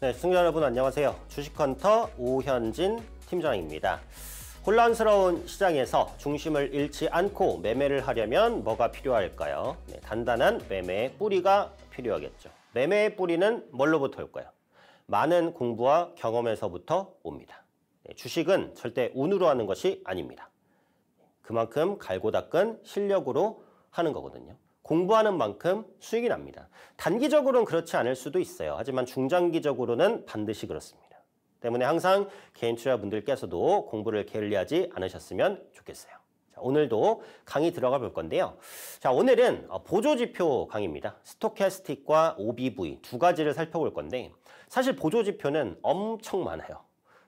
네, 승청자 여러분 안녕하세요. 주식헌터 오현진 팀장입니다. 혼란스러운 시장에서 중심을 잃지 않고 매매를 하려면 뭐가 필요할까요? 네, 단단한 매매의 뿌리가 필요하겠죠. 매매의 뿌리는 뭘로부터 올까요? 많은 공부와 경험에서부터 옵니다. 네, 주식은 절대 운으로 하는 것이 아닙니다. 그만큼 갈고 닦은 실력으로 하는 거거든요. 공부하는 만큼 수익이 납니다. 단기적으로는 그렇지 않을 수도 있어요. 하지만 중장기적으로는 반드시 그렇습니다. 때문에 항상 개인 투자분들께서도 공부를 게을리하지 않으셨으면 좋겠어요. 자, 오늘도 강의 들어가 볼 건데요. 자, 오늘은 어, 보조지표 강의입니다. 스토캐스틱과 OBV 두 가지를 살펴볼 건데 사실 보조지표는 엄청 많아요.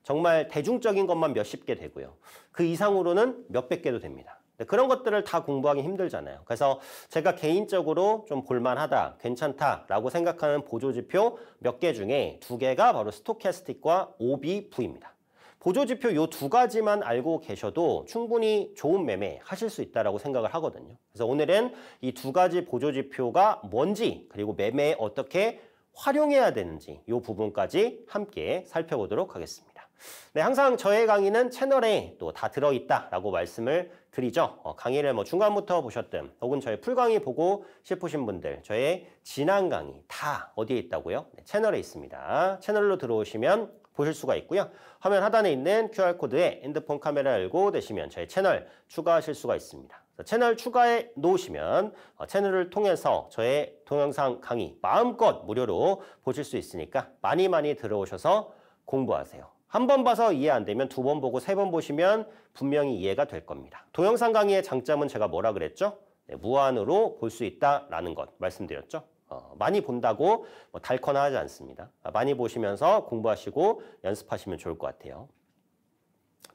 정말 대중적인 것만 몇십 개 되고요. 그 이상으로는 몇백 개도 됩니다. 네, 그런 것들을 다 공부하기 힘들잖아요. 그래서 제가 개인적으로 좀 볼만하다, 괜찮다라고 생각하는 보조지표 몇 개 중에 두 개가 바로 스토캐스틱과 OBV입니다. 보조지표 요 두 가지만 알고 계셔도 충분히 좋은 매매 하실 수 있다고 라 생각을 하거든요. 그래서 오늘은 이 두 가지 보조지표가 뭔지 그리고 매매에 어떻게 활용해야 되는지 이 부분까지 함께 살펴보도록 하겠습니다. 네, 항상 저의 강의는 채널에 또 다 들어있다라고 말씀을 드리죠. 어, 강의를 뭐 중간부터 보셨든 혹은 저의 풀강의 보고 싶으신 분들 저의 지난 강의 다 어디에 있다고요? 네, 채널에 있습니다. 채널로 들어오시면 보실 수가 있고요. 화면 하단에 있는 QR코드에 핸드폰 카메라 열고 되시면 저의 채널 추가하실 수가 있습니다. 채널 추가해 놓으시면 어, 채널을 통해서 저의 동영상 강의 마음껏 무료로 보실 수 있으니까 많이 많이 들어오셔서 공부하세요. 한번 봐서 이해 안 되면 두 번 보고 세 번 보시면 분명히 이해가 될 겁니다. 동영상 강의의 장점은 제가 뭐라 그랬죠? 네, 무한으로 볼 수 있다라는 것 말씀드렸죠. 어, 많이 본다고 뭐 달거나 하지 않습니다. 아, 많이 보시면서 공부하시고 연습하시면 좋을 것 같아요.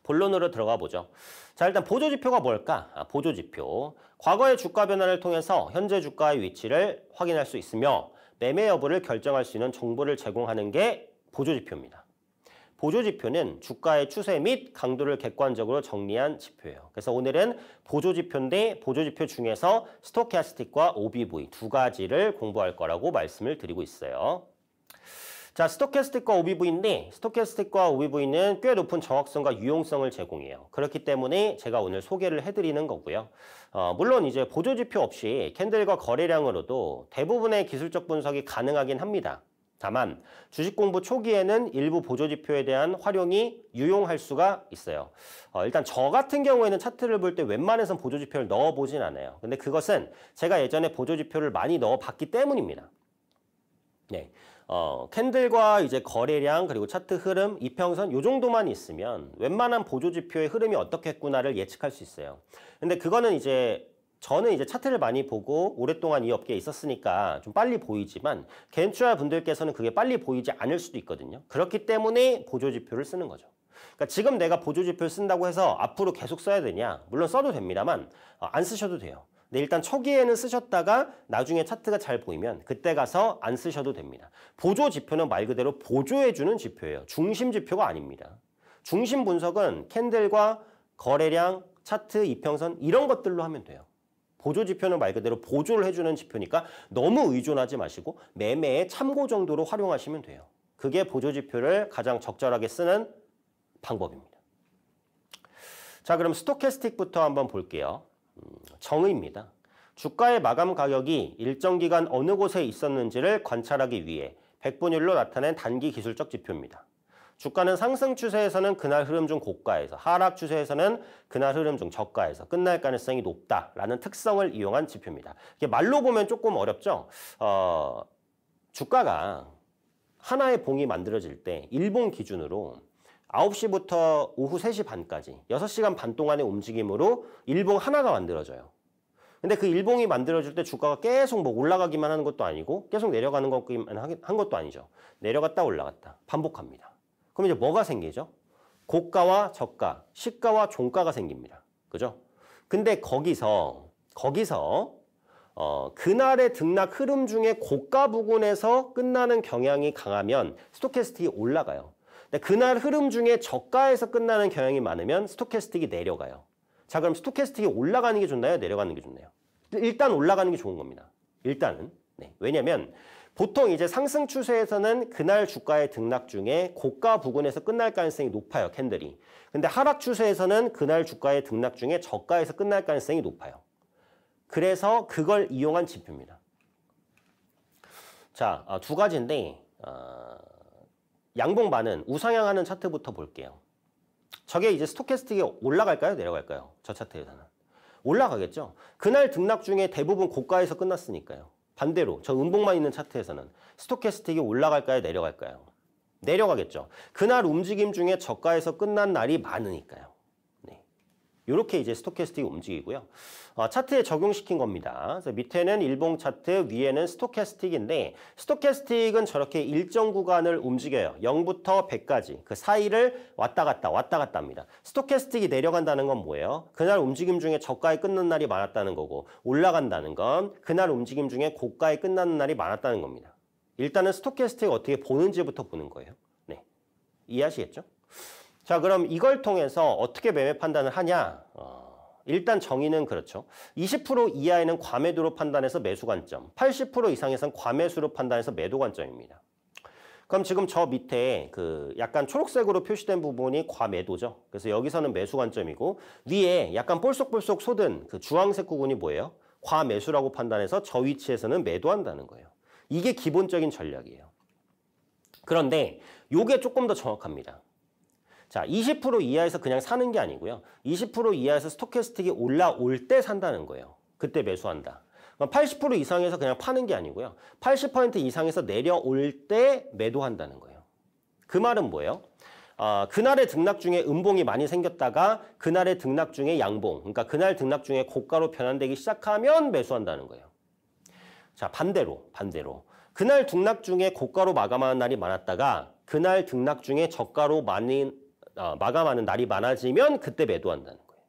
본론으로 들어가 보죠. 자, 일단 보조지표가 뭘까? 아, 보조지표. 과거의 주가 변화를 통해서 현재 주가의 위치를 확인할 수 있으며 매매 여부를 결정할 수 있는 정보를 제공하는 게 보조지표입니다. 보조지표는 주가의 추세 및 강도를 객관적으로 정리한 지표예요. 그래서 오늘은 보조지표인데 보조지표 중에서 스토캐스틱과 OBV 두 가지를 공부할 거라고 말씀을 드리고 있어요. 자, 스토캐스틱과 OBV인데 스토캐스틱과 OBV는 꽤 높은 정확성과 유용성을 제공해요. 그렇기 때문에 제가 오늘 소개를 해드리는 거고요. 어, 물론 이제 보조지표 없이 캔들과 거래량으로도 대부분의 기술적 분석이 가능하긴 합니다. 다만 주식 공부 초기에는 일부 보조 지표에 대한 활용이 유용할 수가 있어요. 어, 일단 저 같은 경우에는 차트를 볼 때 웬만해선 보조 지표를 넣어보진 않아요. 근데 그것은 제가 예전에 보조 지표를 많이 넣어봤기 때문입니다. 네. 어, 캔들과 이제 거래량 그리고 차트 흐름, 이평선 요 정도만 있으면 웬만한 보조 지표의 흐름이 어떻겠구나를 예측할 수 있어요. 근데 그거는 이제 저는 이제 차트를 많이 보고 오랫동안 이 업계에 있었으니까 좀 빨리 보이지만 개인 투자 분들께서는 그게 빨리 보이지 않을 수도 있거든요. 그렇기 때문에 보조 지표를 쓰는 거죠. 그러니까 지금 내가 보조 지표를 쓴다고 해서 앞으로 계속 써야 되냐? 물론 써도 됩니다만 어, 안 쓰셔도 돼요. 근데 일단 초기에는 쓰셨다가 나중에 차트가 잘 보이면 그때 가서 안 쓰셔도 됩니다. 보조 지표는 말 그대로 보조해주는 지표예요. 중심 지표가 아닙니다. 중심 분석은 캔들과 거래량, 차트, 이평선 이런 것들로 하면 돼요. 보조 지표는 말 그대로 보조를 해주는 지표니까 너무 의존하지 마시고 매매의 참고 정도로 활용하시면 돼요. 그게 보조 지표를 가장 적절하게 쓰는 방법입니다. 자 그럼 스토캐스틱부터 한번 볼게요. 음, 정의입니다. 주가의 마감 가격이 일정 기간 어느 곳에 있었는지를 관찰하기 위해 백분율로 나타낸 단기 기술적 지표입니다. 주가는 상승 추세에서는 그날 흐름 중 고가에서 하락 추세에서는 그날 흐름 중 저가에서 끝날 가능성이 높다라는 특성을 이용한 지표입니다. 이게 말로 보면 조금 어렵죠. 어, 주가가 하나의 봉이 만들어질 때 일본 기준으로 9시부터 오후 3시 반까지 6시간 반 동안의 움직임으로 일봉 하나가 만들어져요. 근데 그 일봉이 만들어질 때 주가가 계속 뭐 올라가기만 하는 것도 아니고 계속 내려가는 것만 한 것도 아니죠. 내려갔다 올라갔다 반복합니다. 그럼 이제 뭐가 생기죠? 고가와 저가, 시가와 종가가 생깁니다. 그죠? 근데 거기서 거기서 어, 그날의 등락 흐름 중에 고가 부근에서 끝나는 경향이 강하면 스토캐스틱이 올라가요. 근데 그날 흐름 중에 저가에서 끝나는 경향이 많으면 스토캐스틱이 내려가요. 자 그럼 스토캐스틱이 올라가는 게 좋나요? 내려가는 게 좋나요? 일단 올라가는 게 좋은 겁니다. 일단은. 네. 왜냐면 하 보통 이제 상승 추세에서는 그날 주가의 등락 중에 고가 부근에서 끝날 가능성이 높아요, 캔들이. 근데 하락 추세에서는 그날 주가의 등락 중에 저가에서 끝날 가능성이 높아요. 그래서 그걸 이용한 지표입니다. 자, 아, 두 가지인데 어, 아, 양봉반은 우상향하는 차트부터 볼게요. 저게 이제 스토캐스틱이 올라갈까요? 내려갈까요? 저 차트에서는. 올라가겠죠. 그날 등락 중에 대부분 고가에서 끝났으니까요. 반대로 저 음봉만 있는 차트에서는 스토캐스틱이 올라갈까요? 내려갈까요? 내려가겠죠. 그날 움직임 중에 저가에서 끝난 날이 많으니까요. 이렇게 이제 스토캐스틱 움직이고요. 어, 차트에 적용시킨 겁니다. 그래서 밑에는 일봉 차트, 위에는 스토캐스틱인데 스토캐스틱은 저렇게 일정 구간을 움직여요. 0부터 100까지 그 사이를 왔다 갔다 왔다 갔다 합니다. 스토캐스틱이 내려간다는 건 뭐예요? 그날 움직임 중에 저가에 끝난 날이 많았다는 거고 올라간다는 건 그날 움직임 중에 고가에 끝나는 날이 많았다는 겁니다. 일단은 스토캐스틱 어떻게 보는지부터 보는 거예요. 네, 이해하시겠죠? 자, 그럼 이걸 통해서 어떻게 매매 판단을 하냐? 어, 일단 정의는 그렇죠. 20% 이하에는 과매도로 판단해서 매수 관점, 80% 이상에선 과매수로 판단해서 매도 관점입니다. 그럼 지금 저 밑에 그 약간 초록색으로 표시된 부분이 과매도죠. 그래서 여기서는 매수 관점이고 위에 약간 볼록볼록 솟은 그 주황색 부분이 뭐예요? 과매수라고 판단해서 저 위치에서는 매도한다는 거예요. 이게 기본적인 전략이에요. 그런데 요게 조금 더 정확합니다. 자, 20% 이하에서 그냥 사는 게 아니고요. 20% 이하에서 스토캐스틱이 올라올 때 산다는 거예요. 그때 매수한다. 80% 이상에서 그냥 파는 게 아니고요. 80% 이상에서 내려올 때 매도한다는 거예요. 그 말은 뭐예요? 어, 그날의 등락 중에 음봉이 많이 생겼다가 그날의 등락 중에 양봉, 그러니까 그날 등락 중에 고가로 변환되기 시작하면 매수한다는 거예요. 자, 반대로, 반대로. 그날 등락 중에 고가로 마감하는 날이 많았다가 그날 등락 중에 저가로 많이 어, 마감하는 날이 많아지면 그때 매도한다는 거예요.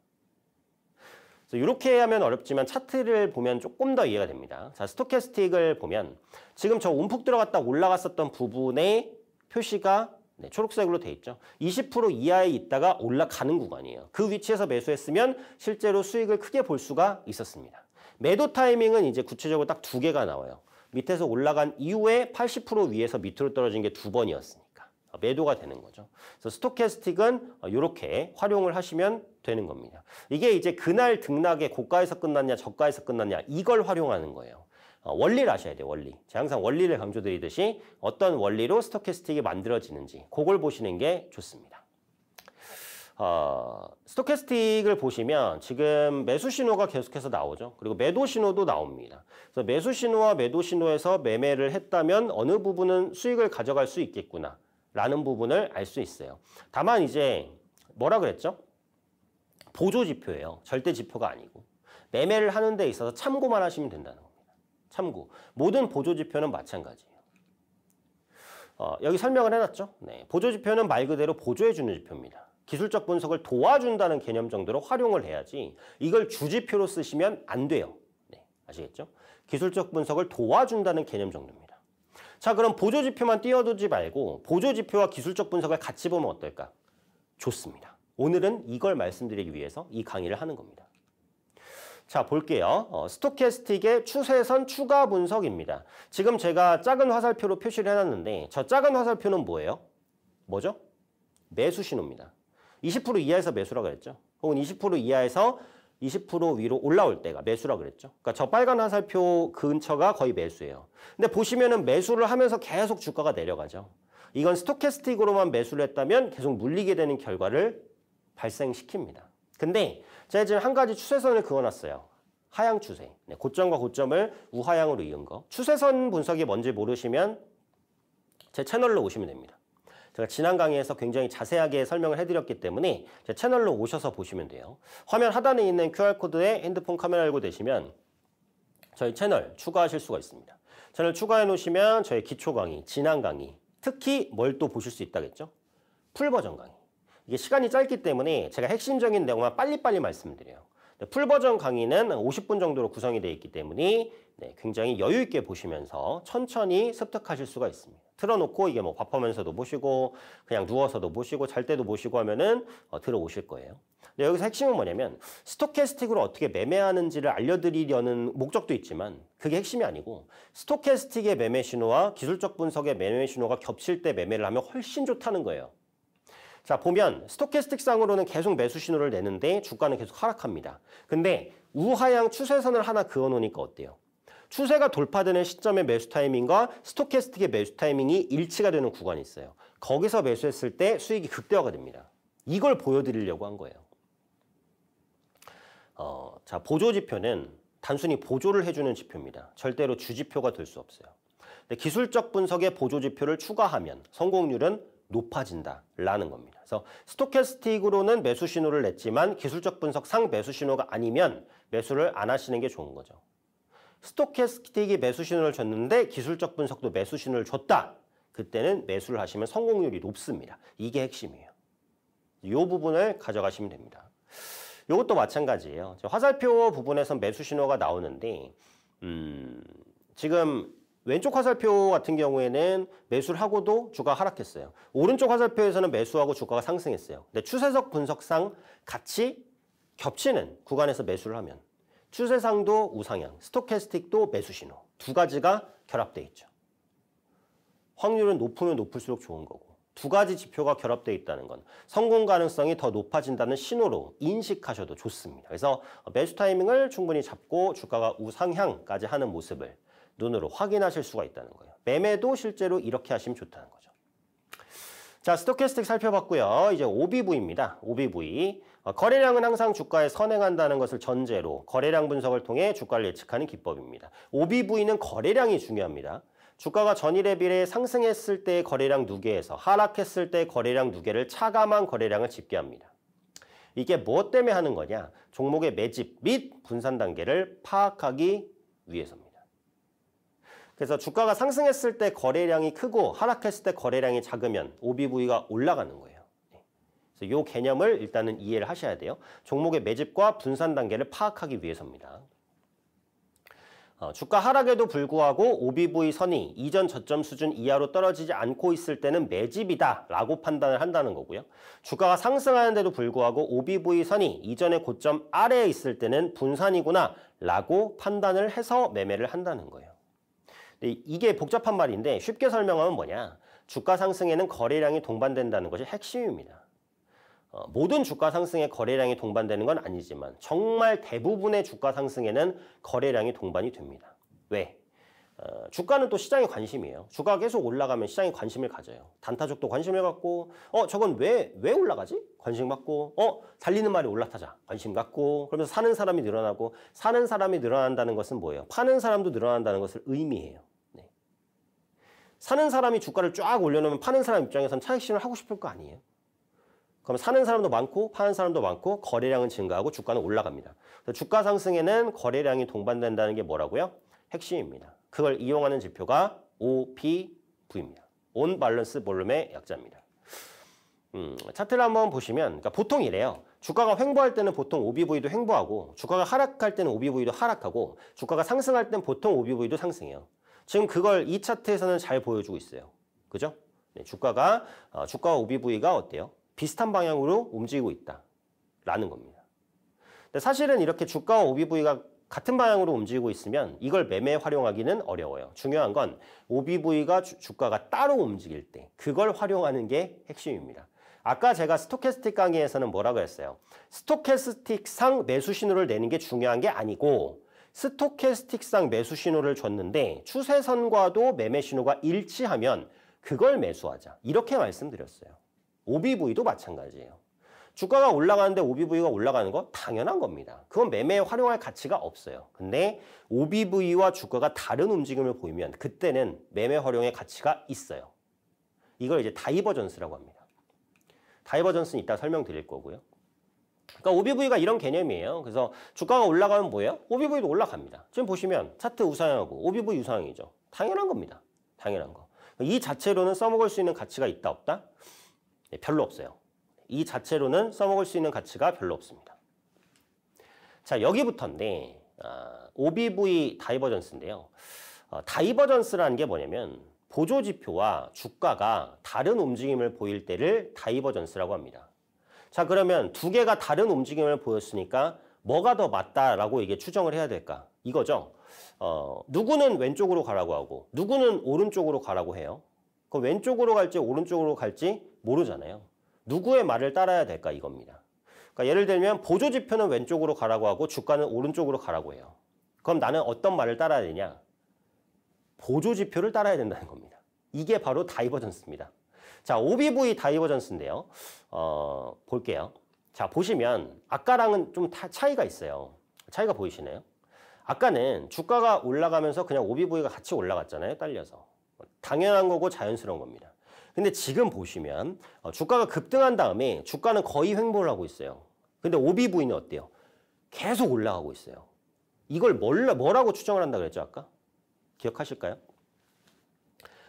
그래서 이렇게 하면 어렵지만 차트를 보면 조금 더 이해가 됩니다. 자, 스토캐스틱을 보면 지금 저 움푹 들어갔다 올라갔었던 부분의 표시가 네, 초록색으로 돼 있죠. 20% 이하에 있다가 올라가는 구간이에요. 그 위치에서 매수했으면 실제로 수익을 크게 볼 수가 있었습니다. 매도 타이밍은 이제 구체적으로 딱 두 개가 나와요. 밑에서 올라간 이후에 80% 위에서 밑으로 떨어진 게 두 번이었으니까. 어, 매도가 되는 거죠. 그래서 스토캐스틱은 이렇게 어, 활용을 하시면 되는 겁니다. 이게 이제 그날 등락의 고가에서 끝났냐 저가에서 끝났냐 이걸 활용하는 거예요. 어, 원리를 아셔야 돼요. 원리. 제가 항상 원리를 강조드리듯이 어떤 원리로 스토캐스틱이 만들어지는지 그걸 보시는 게 좋습니다. 어, 스토캐스틱을 보시면 지금 매수 신호가 계속해서 나오죠. 그리고 매도 신호도 나옵니다. 그래서 매수 신호와 매도 신호에서 매매를 했다면 어느 부분은 수익을 가져갈 수 있겠구나. 라는 부분을 알 수 있어요. 다만 이제 뭐라 그랬죠? 보조 지표예요. 절대 지표가 아니고. 매매를 하는 데 있어서 참고만 하시면 된다는 겁니다. 참고. 모든 보조 지표는 마찬가지예요. 어, 여기 설명을 해놨죠? 네. 보조 지표는 말 그대로 보조해주는 지표입니다. 기술적 분석을 도와준다는 개념 정도로 활용을 해야지 이걸 주지표로 쓰시면 안 돼요. 네. 아시겠죠? 기술적 분석을 도와준다는 개념 정도입니다. 자 그럼 보조지표만 띄워두지 말고 보조지표와 기술적 분석을 같이 보면 어떨까? 좋습니다. 오늘은 이걸 말씀드리기 위해서 이 강의를 하는 겁니다. 자 볼게요. 어, 스토캐스틱의 추세선 추가 분석입니다. 지금 제가 작은 화살표로 표시를 해놨는데 저 작은 화살표는 뭐예요? 뭐죠? 매수 신호입니다. 20% 이하에서 매수라고 했죠. 혹은 20% 이하에서 20% 위로 올라올 때가 매수라 그랬죠. 그러니까 저 빨간 화살표 근처가 거의 매수예요. 근데 보시면은 매수를 하면서 계속 주가가 내려가죠. 이건 스토캐스틱으로만 매수를 했다면 계속 물리게 되는 결과를 발생시킵니다. 근데 제가 지금 한 가지 추세선을 그어놨어요. 하향 추세. 네, 고점과 고점을 우하향으로 이은 거. 추세선 분석이 뭔지 모르시면 제 채널로 오시면 됩니다. 제가 지난 강의에서 굉장히 자세하게 설명을 해드렸기 때문에 제 채널로 오셔서 보시면 돼요. 화면 하단에 있는 QR코드에 핸드폰 카메라를 고되시면 저희 채널 추가하실 수가 있습니다. 채널 추가해 놓으시면 저희 기초 강의, 지난 강의, 특히 뭘 또 보실 수 있다겠죠? 풀 버전 강의. 이게 시간이 짧기 때문에 제가 핵심적인 내용만 빨리빨리 말씀드려요. 풀 버전 강의는 50분 정도로 구성이 되어 있기 때문에 네, 굉장히 여유 있게 보시면서 천천히 습득하실 수가 있습니다. 틀어놓고 이게 뭐 밥하면서도 보시고 그냥 누워서도 보시고 잘 때도 보시고 하면은 어, 들어오실 거예요. 근데 여기서 핵심은 뭐냐면 스토캐스틱으로 어떻게 매매하는지를 알려드리려는 목적도 있지만 그게 핵심이 아니고 스토캐스틱의 매매 신호와 기술적 분석의 매매 신호가 겹칠 때 매매를 하면 훨씬 좋다는 거예요. 자 보면 스토캐스틱상으로는 계속 매수 신호를 내는데 주가는 계속 하락합니다. 근데 우하향 추세선을 하나 그어놓으니까 어때요? 추세가 돌파되는 시점의 매수 타이밍과 스토캐스틱의 매수 타이밍이 일치가 되는 구간이 있어요. 거기서 매수했을 때 수익이 극대화가 됩니다. 이걸 보여드리려고 한 거예요. 어, 자 보조 지표는 단순히 보조를 해주는 지표입니다. 절대로 주지표가 될 수 없어요. 기술적 분석에 보조 지표를 추가하면 성공률은 높아진다라는 겁니다. 그래서 스토캐스틱으로는 매수 신호를 냈지만 기술적 분석 상 매수 신호가 아니면 매수를 안 하시는 게 좋은 거죠. 스토캐스틱이 매수 신호를 줬는데 기술적 분석도 매수 신호를 줬다. 그때는 매수를 하시면 성공률이 높습니다. 이게 핵심이에요. 이 부분을 가져가시면 됩니다. 이것도 마찬가지예요. 화살표 부분에선 매수 신호가 나오는데 음, 지금 왼쪽 화살표 같은 경우에는 매수를 하고도 주가 하락했어요. 오른쪽 화살표에서는 매수하고 주가가 상승했어요. 근데 추세적 분석상 같이 겹치는 구간에서 매수를 하면 추세상도 우상향, 스토캐스틱도 매수 신호 두 가지가 결합돼 있죠. 확률은 높으면 높을수록 좋은 거고 두 가지 지표가 결합돼 있다는 건 성공 가능성이 더 높아진다는 신호로 인식하셔도 좋습니다. 그래서 매수 타이밍을 충분히 잡고 주가가 우상향까지 하는 모습을 눈으로 확인하실 수가 있다는 거예요. 매매도 실제로 이렇게 하시면 좋다는 거죠. 자, 스토캐스틱 살펴봤고요. 이제 OBV입니다. OBV. 어, 거래량은 항상 주가에 선행한다는 것을 전제로 거래량 분석을 통해 주가를 예측하는 기법입니다. OBV는 거래량이 중요합니다. 주가가 전일에 비해 상승했을 때의 거래량 누계에서 하락했을 때 거래량 누계를 차감한 거래량을 집계합니다. 이게 무엇 뭐 때문에 하는 거냐? 종목의 매집 및 분산 단계를 파악하기 위해서입니다. 그래서 주가가 상승했을 때 거래량이 크고 하락했을 때 거래량이 작으면 OBV가 올라가는 거예요. 그래서 요 개념을 일단은 이해를 하셔야 돼요. 종목의 매집과 분산 단계를 파악하기 위해서입니다. 어, 주가 하락에도 불구하고 OBV 선이 이전 저점 수준 이하로 떨어지지 않고 있을 때는 매집이다 라고 판단을 한다는 거고요. 주가가 상승하는데도 불구하고 OBV 선이 이전의 고점 아래에 있을 때는 분산이구나 라고 판단을 해서 매매를 한다는 거예요. 이게 복잡한 말인데 쉽게 설명하면 뭐냐. 주가 상승에는 거래량이 동반된다는 것이 핵심입니다. 어, 모든 주가 상승에 거래량이 동반되는 건 아니지만 정말 대부분의 주가 상승에는 거래량이 동반이 됩니다. 왜? 어, 주가는 또 시장의 관심이에요. 주가가 계속 올라가면 시장이 관심을 가져요. 단타족도 관심을 갖고, 어, 저건 왜, 왜 올라가지? 관심 갖고, 어, 달리는 말이 올라타자. 관심 갖고, 그러면서 사는 사람이 늘어나고, 사는 사람이 늘어난다는 것은 뭐예요? 파는 사람도 늘어난다는 것을 의미해요. 네. 사는 사람이 주가를 쫙 올려놓으면 파는 사람 입장에선 차익실현을 하고 싶을 거 아니에요? 그럼 사는 사람도 많고 파는 사람도 많고 거래량은 증가하고 주가는 올라갑니다. 주가 상승에는 거래량이 동반된다는 게 뭐라고요? 핵심입니다. 그걸 이용하는 지표가 OPV입니다. 온 발런스 볼륨의 약자입니다. 음, 차트를 한번 보시면 그러니까 보통 이래요. 주가가 횡보할 때는 보통 OBV도 횡보하고 주가가 하락할 때는 OBV도 하락하고 주가가 상승할 때는 보통 OBV도 상승해요. 지금 그걸 이 차트에서는 잘 보여주고 있어요. 그죠? 네, 주가가 어, 주가와 OBV가 어때요? 비슷한 방향으로 움직이고 있다라는 겁니다. 근데 사실은 이렇게 주가와 OBV가 같은 방향으로 움직이고 있으면 이걸 매매에 활용하기는 어려워요. 중요한 건 OBV가 주, 가가 따로 움직일 때 그걸 활용하는 게 핵심입니다. 아까 제가 스토캐스틱 강의에서는 뭐라고 했어요? 스토캐스틱상 매수 신호를 내는 게 중요한 게 아니고 스토캐스틱상 매수 신호를 줬는데 추세선과도 매매 신호가 일치하면 그걸 매수하자. 이렇게 말씀드렸어요. OBV도 마찬가지예요. 주가가 올라가는데 OBV가 올라가는 거 당연한 겁니다. 그건 매매에 활용할 가치가 없어요. 근데 OBV와 주가가 다른 움직임을 보이면 그때는 매매 활용의 가치가 있어요. 이걸 이제 다이버전스라고 합니다. 다이버전스는 이따 설명드릴 거고요. 그러니까 OBV가 이런 개념이에요. 그래서 주가가 올라가면 뭐예요? OBV도 올라갑니다. 지금 보시면 차트 우상향하고 OBV 우상향이죠. 당연한 겁니다. 당연한 거. 이 자체로는 써먹을 수 있는 가치가 있다 없다? 예, 별로 없어요. 이 자체로는 써먹을 수 있는 가치가 별로 없습니다. 자 여기부터인데 어, 아, OBV 다이버전스인데요. 어, 다이버전스라는 게 뭐냐면 보조지표와 주가가 다른 움직임을 보일 때를 다이버전스라고 합니다. 자 그러면 두 개가 다른 움직임을 보였으니까 뭐가 더 맞다라고 이게 추정을 해야 될까? 이거죠. 어, 누구는 왼쪽으로 가라고 하고 누구는 오른쪽으로 가라고 해요. 그럼 왼쪽으로 갈지 오른쪽으로 갈지 모르잖아요. 누구의 말을 따라야 될까 이겁니다. 그러니까 예를 들면 보조 지표는 왼쪽으로 가라고 하고 주가는 오른쪽으로 가라고 해요. 그럼 나는 어떤 말을 따라야 되냐? 보조 지표를 따라야 된다는 겁니다. 이게 바로 다이버전스입니다. 자, OBV 다이버전스인데요. 어, 볼게요. 자, 보시면 아까랑은 좀 타, 차이가 있어요. 차이가 보이시네요 아까는 주가가 올라가면서 그냥 OBV가 같이 올라갔잖아요. 딸려서. 당연한 거고 자연스러운 겁니다. 근데 지금 보시면 어, 주가가 급등한 다음에 주가는 거의 횡보를 하고 있어요. 근데 OBV는 어때요? 계속 올라가고 있어요. 이걸 뭘, 뭐라고 추정을 한다 그랬죠, 아까? 기억하실까요?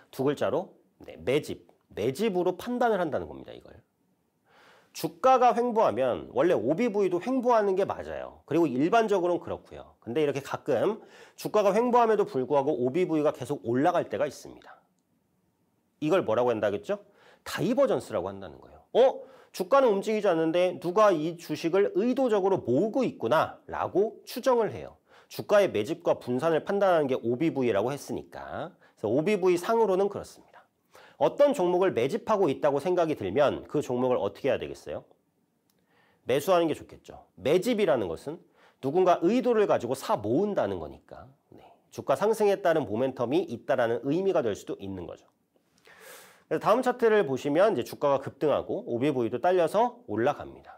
두 글자로 네, 매집, 매집으로 판단을 한다는 겁니다, 이걸. 주가가 횡보하면 원래 o b 위도 횡보하는 게 맞아요. 그리고 일반적으로는 그렇고요. 근데 이렇게 가끔 주가가 횡보함에도 불구하고 o b 위가 계속 올라갈 때가 있습니다. 이걸 뭐라고 한다겠죠? 다이버전스라고 한다는 거예요. 어? 주가는 움직이지 않는데 누가 이 주식을 의도적으로 모으고 있구나 라고 추정을 해요. 주가의 매집과 분산을 판단하는 게 OBV라고 했으니까 그래서 OBV 상으로는 그렇습니다. 어떤 종목을 매집하고 있다고 생각이 들면 그 종목을 어떻게 해야 되겠어요? 매수하는 게 좋겠죠. 매집이라는 것은 누군가 의도를 가지고 사 모은다는 거니까 네. 주가 상승에 따른 모멘텀이 있다라는 의미가 될 수도 있는 거죠. 그래서 다음 차트를 보시면 이제 주가가 급등하고 OBV도 딸려서 올라갑니다.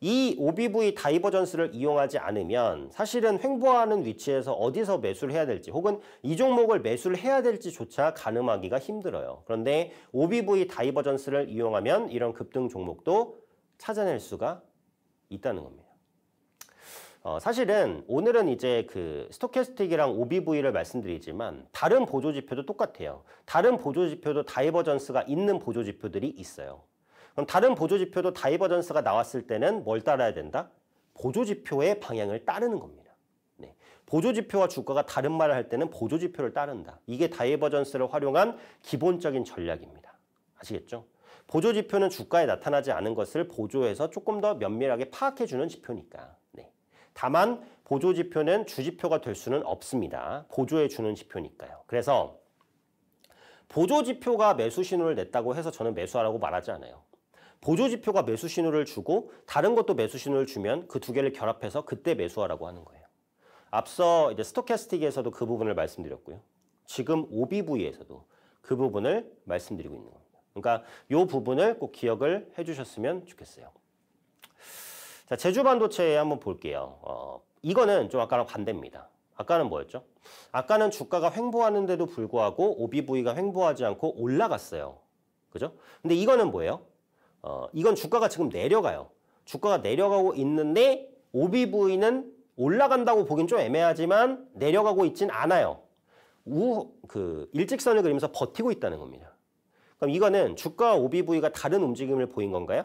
이 OBV 다이버전스를 이용하지 않으면 사실은 횡보하는 위치에서 어디서 매수를 해야 될지 혹은 이 종목을 매수를 해야 될지조차 가늠하기가 힘들어요. 그런데 OBV 다이버전스를 이용하면 이런 급등 종목도 찾아낼 수가 있다는 겁니다. 어, 사실은 오늘은 이제 그 스토캐스틱이랑 OBV를 말씀드리지만 다른 보조 지표도 똑같아요. 다른 보조 지표도 다이버전스가 있는 보조 지표들이 있어요. 그럼 다른 보조 지표도 다이버전스가 나왔을 때는 뭘 따라야 된다? 보조 지표의 방향을 따르는 겁니다. 네. 보조 지표와 주가가 다른 말을 할 때는 보조 지표를 따른다. 이게 다이버전스를 활용한 기본적인 전략입니다. 아시겠죠? 보조 지표는 주가에 나타나지 않은 것을 보조해서 조금 더 면밀하게 파악해 주는 지표니까. 다만 보조 지표는 주지표가 될 수는 없습니다. 보조해 주는 지표니까요. 그래서 보조 지표가 매수 신호를 냈다고 해서 저는 매수하라고 말하지 않아요. 보조 지표가 매수 신호를 주고 다른 것도 매수 신호를 주면 그 두 개를 결합해서 그때 매수하라고 하는 거예요. 앞서 이제 스토캐스틱에서도 그 부분을 말씀드렸고요. 지금 OBV에서도 그 부분을 말씀드리고 있는 겁니다. 그러니까 이 부분을 꼭 기억을 해주셨으면 좋겠어요. 자, 제주 반도체에 한번 볼게요. 어, 이거는 좀 아까랑 반대입니다. 아까는 뭐였죠? 아까는 주가가 횡보하는데도 불구하고 OBV가 횡보하지 않고 올라갔어요. 그죠? 근데 이거는 뭐예요? 어, 이건 주가가 지금 내려가요. 주가가 내려가고 있는데 OBV는 올라간다고 보긴 좀 애매하지만 내려가고 있진 않아요. 우, 그 일직선을 그리면서 버티고 있다는 겁니다. 그럼 이거는 주가와 OBV가 다른 움직임을 보인 건가요?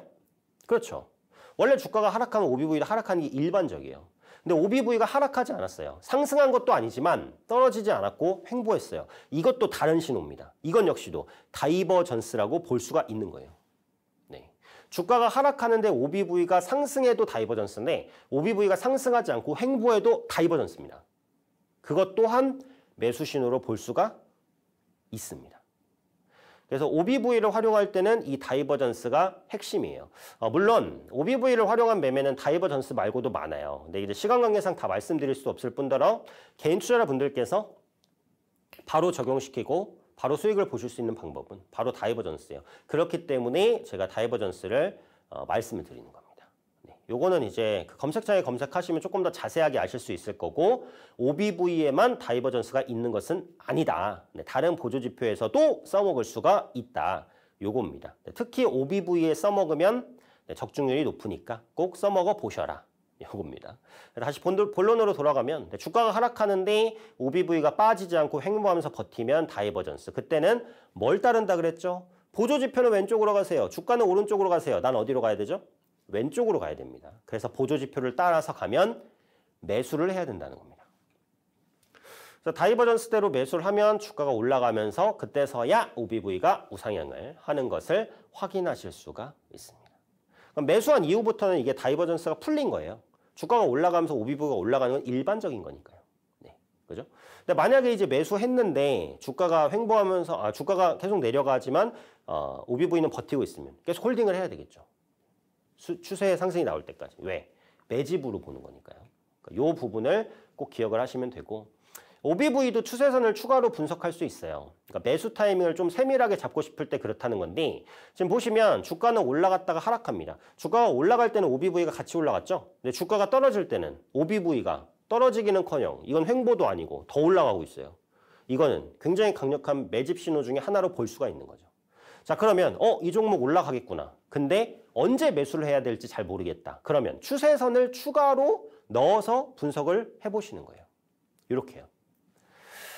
그렇죠. 원래 주가가 하락하면 OBV를 하락하는 게 일반적이에요. 근데 OBV가 하락하지 않았어요. 상승한 것도 아니지만 떨어지지 않았고 횡보했어요. 이것도 다른 신호입니다. 이건 역시도 다이버전스라고 볼 수가 있는 거예요. 네. 주가가 하락하는데 OBV가 상승해도 다이버전스인데 OBV가 상승하지 않고 횡보해도 다이버전스입니다. 그것 또한 매수 신호로 볼 수가 있습니다. 그래서 OBV를 활용할 때는 이 다이버전스가 핵심이에요. 어, 물론 OBV를 활용한 매매는 다이버전스 말고도 많아요. 근데 이제 시간 관계상 다 말씀드릴 수도 없을 뿐더러 개인 투자자 분들께서 바로 적용시키고 바로 수익을 보실 수 있는 방법은 바로 다이버전스예요. 그렇기 때문에 제가 다이버전스를 어, 말씀을 드리는 거예요. 요거는 이제 그 검색창에 검색하시면 조금 더 자세하게 아실 수 있을 거고 OBV에만 다이버전스가 있는 것은 아니다. 네, 다른 보조지표에서도 써먹을 수가 있다. 요겁니다. 네, 특히 OBV에 써먹으면 네, 적중률이 높으니까 꼭 써먹어 보셔라. 요겁니다. 다시 본론으로 돌아가면 네, 주가가 하락하는데 OBV가 빠지지 않고 횡보하면서 버티면 다이버전스. 그때는 뭘 따른다 그랬죠? 보조지표는 왼쪽으로 가세요. 주가는 오른쪽으로 가세요. 난 어디로 가야 되죠? 왼쪽으로 가야 됩니다. 그래서 보조지표를 따라서 가면 매수를 해야 된다는 겁니다. 그래서 다이버전스대로 매수를 하면 주가가 올라가면서 그때서야 OBV가 우상향을 하는 것을 확인하실 수가 있습니다. 매수한 이후부터는 이게 다이버전스가 풀린 거예요. 주가가 올라가면서 OBV가 올라가는 건 일반적인 거니까요. 네, 그죠? 근데 만약에 이제 매수했는데 주가가 횡보하면서 아, 주가가 계속 내려가지만 어, OBV는 버티고 있으면 계속 홀딩을 해야 되겠죠. 수, 추세의 상승이 나올 때까지. 왜? 매집으로 보는 거니까요. 그러니까 이 부분을 꼭 기억을 하시면 되고 OBV도 추세선을 추가로 분석할 수 있어요. 그러니까 매수 타이밍을 좀 세밀하게 잡고 싶을 때 그렇다는 건데 지금 보시면 주가는 올라갔다가 하락합니다. 주가가 올라갈 때는 OBV가 같이 올라갔죠? 근데 주가가 떨어질 때는 OBV가 떨어지기는커녕 이건 횡보도 아니고 더 올라가고 있어요. 이거는 굉장히 강력한 매집 신호 중에 하나로 볼 수가 있는 거죠. 자 그러면 어 이 종목 올라가겠구나. 근데 언제 매수를 해야 될지 잘 모르겠다. 그러면 추세선을 추가로 넣어서 분석을 해보시는 거예요. 이렇게요.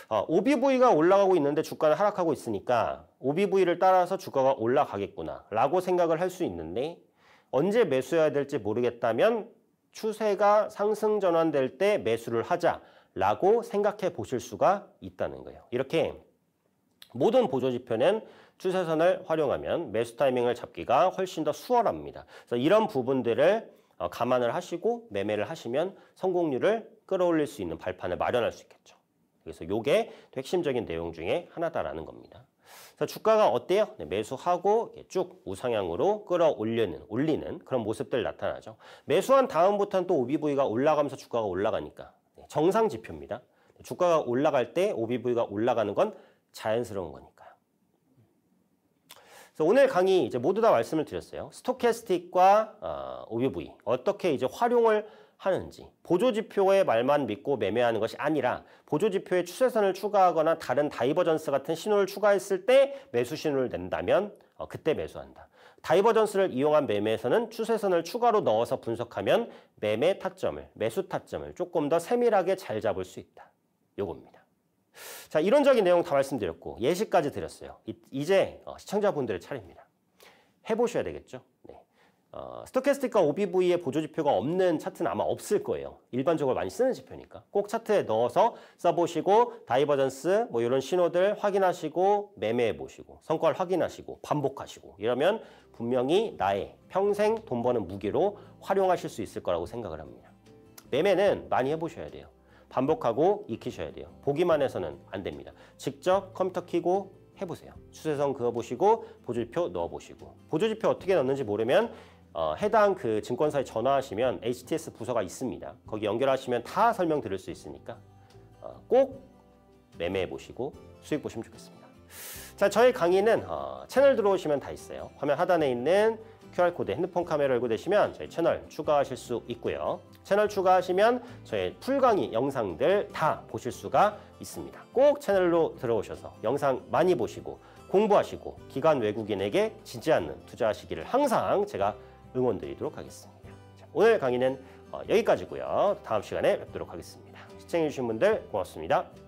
어, 아, OBV가 올라가고 있는데 주가는 하락하고 있으니까 OBV를 따라서 주가가 올라가겠구나 라고 생각을 할 수 있는데 언제 매수해야 될지 모르겠다면 추세가 상승 전환될 때 매수를 하자 라고 생각해 보실 수가 있다는 거예요. 이렇게 모든 보조지표는 추세선을 활용하면 매수 타이밍을 잡기가 훨씬 더 수월합니다. 그래서 이런 부분들을 어, 감안을 하시고 매매를 하시면 성공률을 끌어올릴 수 있는 발판을 마련할 수 있겠죠. 그래서 요게 핵심적인 내용 중에 하나다라는 겁니다. 그래서 주가가 어때요? 네, 매수하고 쭉 우상향으로 끌어올리는 올리는 그런 모습들 나타나죠. 매수한 다음부터는 또 OBV가 올라가면서 주가가 올라가니까 네, 정상 지표입니다. 주가가 올라갈 때 OBV가 올라가는 건 자연스러운 거니까. 그래서 오늘 강의 이제 모두 다 말씀을 드렸어요. 스토캐스틱과 어, OUV 어떻게 이제 활용을 하는지 보조지표의 말만 믿고 매매하는 것이 아니라 보조지표의 추세선을 추가하거나 다른 다이버전스 같은 신호를 추가했을 때 매수 신호를 낸다면 어, 그때 매수한다. 다이버전스를 이용한 매매에서는 추세선을 추가로 넣어서 분석하면 매매 타점을, 매수 타점을 조금 더 세밀하게 잘 잡을 수 있다. 요겁니다. 자, 이론적인 내용 다 말씀드렸고 예시까지 드렸어요. 이, 제 어, 시청자분들의 차례입니다. 해보셔야 되겠죠. 네. 어, 스토캐스틱과 OBV의 보조지표가 없는 차트는 아마 없을 거예요. 일반적으로 많이 쓰는 지표니까. 꼭 차트에 넣어서 써보시고 다이버전스 뭐 이런 신호들 확인하시고 매매해보시고 성과를 확인하시고 반복하시고 이러면 분명히 나의 평생 돈 버는 무기로 활용하실 수 있을 거라고 생각을 합니다. 매매는 많이 해보셔야 돼요. 반복하고 익히셔야 돼요. 보기만 해서는 안 됩니다. 직접 컴퓨터 키고 해보세요. 추세선 그어보시고 보조지표 넣어보시고 보조지표 어떻게 넣는지 모르면 어, 해당 그 증권사에 전화하시면 HTS 부서가 있습니다. 거기 연결하시면 다 설명 들을 수 있으니까 어, 꼭 매매해 보시고 수익 보시면 좋겠습니다. 자, 저희 강의는 어, 채널 들어오시면 다 있어요. 화면 하단에 있는 QR코드 핸드폰 카메라 열고 되시면 저희 채널 추가하실 수 있고요. 채널 추가하시면 저희 풀강의 영상들 다 보실 수가 있습니다. 꼭 채널로 들어오셔서 영상 많이 보시고 공부하시고 기관 외국인에게 지지 않는 투자하시기를 항상 제가 응원드리도록 하겠습니다. 자, 오늘 강의는 어, 여기까지고요. 다음 시간에 뵙도록 하겠습니다. 시청해주신 분들 고맙습니다.